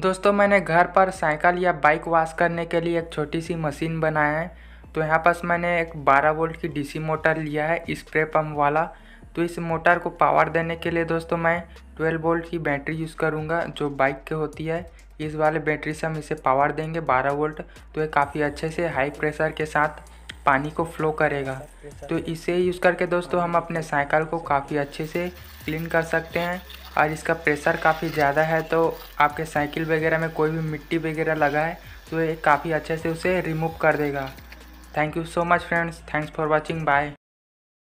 दोस्तों मैंने घर पर साइकिल या बाइक वॉश करने के लिए एक छोटी सी मशीन बनाया है तो यहाँ पास मैंने एक 12 वोल्ट की डीसी मोटर लिया है स्प्रे पम्प वाला तो इस मोटर को पावर देने के लिए दोस्तों मैं 12 वोल्ट की बैटरी यूज़ करूँगा जो बाइक के होती है इस वाले बैटरी से हम इसे पावर देंगे 12 वोल्ट तो ये काफ़ी अच्छे से हाई प्रेशर के साथ पानी को फ्लो करेगा तो इसे यूज़ करके दोस्तों हम अपने साइकिल को काफ़ी अच्छे से क्लीन कर सकते हैं और इसका प्रेशर काफ़ी ज़्यादा है तो आपके साइकिल वगैरह में कोई भी मिट्टी वगैरह लगा है तो ये काफ़ी अच्छे से उसे रिमूव कर देगा thank you so much friends thanks for watching bye